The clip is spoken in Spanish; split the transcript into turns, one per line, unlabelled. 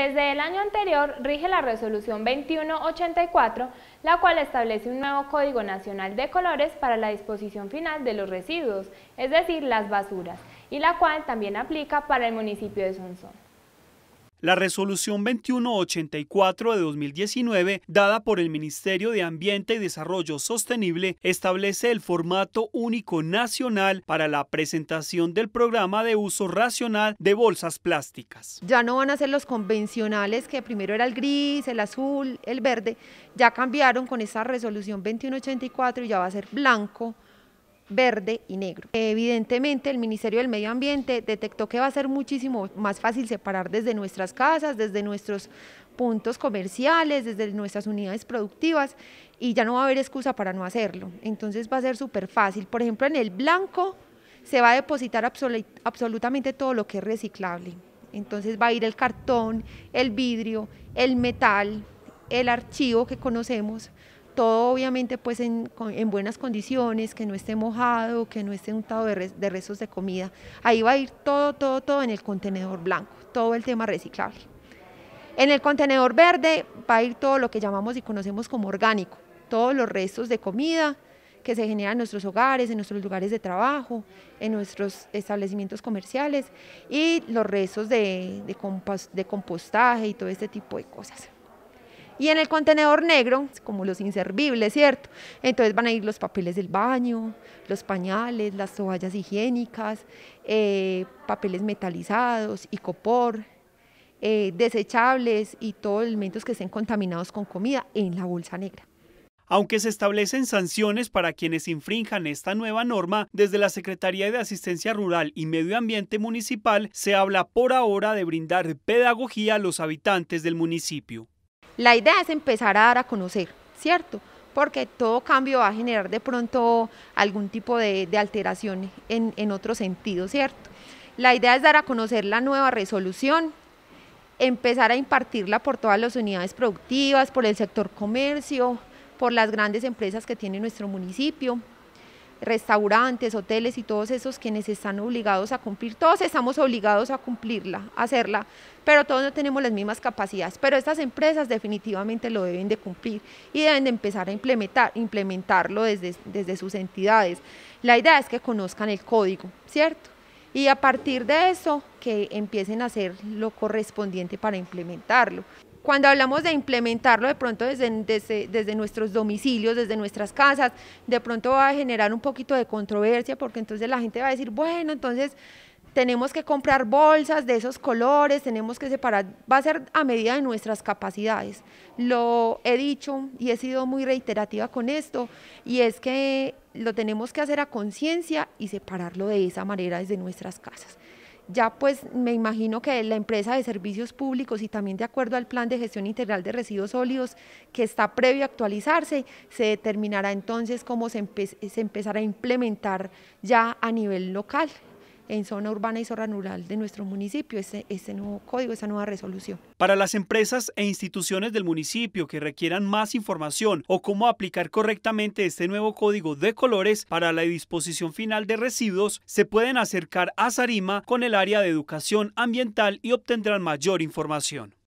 Desde el año anterior rige la Resolución 2184, la cual establece un nuevo Código Nacional de Colores para la disposición final de los residuos, es decir, las basuras, y la cual también aplica para el municipio de Sonsón.
La resolución 2184 de 2019, dada por el Ministerio de Ambiente y Desarrollo Sostenible, establece el formato único nacional para la presentación del programa de uso racional de bolsas plásticas. Ya no van a ser los
convencionales, que primero era el gris, el azul, el verde, ya cambiaron con esa resolución 2184 y ya va a ser blanco, verde y negro. Evidentemente el Ministerio del Medio Ambiente detectó que va a ser muchísimo más fácil separar desde nuestras casas, desde nuestros puntos comerciales, desde nuestras unidades productivas y ya no va a haber excusa para no hacerlo. Entonces va a ser súper fácil. Por ejemplo, en el blanco se va a depositar absolutamente todo lo que es reciclable. Entonces va a ir el cartón, el vidrio, el metal, el archivo que conocemos, todo obviamente pues en, en, buenas condiciones, que no esté mojado, que no esté untado de, de, restos de comida. Ahí va a ir todo, todo, todo en el contenedor blanco, todo el tema reciclable. En el contenedor verde va a ir todo lo que llamamos y conocemos como orgánico, todos los restos de comida que se generan en nuestros hogares, en nuestros lugares de trabajo, en nuestros establecimientos comerciales y los restos de, de compostaje y todo este tipo de cosas. Y en el contenedor negro, como los inservibles, ¿cierto? Entonces van a ir los papeles del baño, los pañales, las toallas higiénicas, eh, papeles metalizados, icopor, copor, eh, desechables y todos los elementos que estén contaminados con comida en la bolsa negra.
Aunque se establecen sanciones para quienes infrinjan esta nueva norma, desde la Secretaría de Asistencia Rural y Medio Ambiente Municipal se habla por ahora de brindar pedagogía a los habitantes del municipio.
La idea es empezar a dar a conocer, ¿cierto? Porque todo cambio va a generar de pronto algún tipo de, alteración en, en otro sentido, ¿cierto? La idea es dar a conocer la nueva resolución, empezar a impartirla por todas las unidades productivas, por el sector comercio, por las grandes empresas que tiene nuestro municipio, restaurantes, hoteles y todos esos quienes están obligados a cumplir. Todos estamos obligados a cumplirla, a hacerla, pero todos no tenemos las mismas capacidades. Pero estas empresas definitivamente lo deben de cumplir y deben de empezar a implementar, implementarlo desde, desde sus entidades. La idea es que conozcan el código, ¿cierto? Y a partir de eso, que empiecen a hacer lo correspondiente para implementarlo. Cuando hablamos de implementarlo de pronto desde, nuestros domicilios, desde nuestras casas, de pronto va a generar un poquito de controversia porque entonces la gente va a decir, bueno, entonces tenemos que comprar bolsas de esos colores, tenemos que separar, va a ser a medida de nuestras capacidades. Lo he dicho y he sido muy reiterativa con esto y es que lo tenemos que hacer a conciencia y separarlo de esa manera desde nuestras casas. Ya pues me imagino que la empresa de servicios públicos y también de acuerdo al plan de gestión integral de residuos sólidos que está previo a actualizarse, se determinará entonces cómo se, se empezará a implementar ya a nivel local en zona urbana y zona rural de nuestro municipio, ese, nuevo código, esa nueva resolución.
Para las empresas e instituciones del municipio que requieran más información o cómo aplicar correctamente este nuevo código de colores para la disposición final de residuos, se pueden acercar a Sarima con el área de educación ambiental y obtendrán mayor información.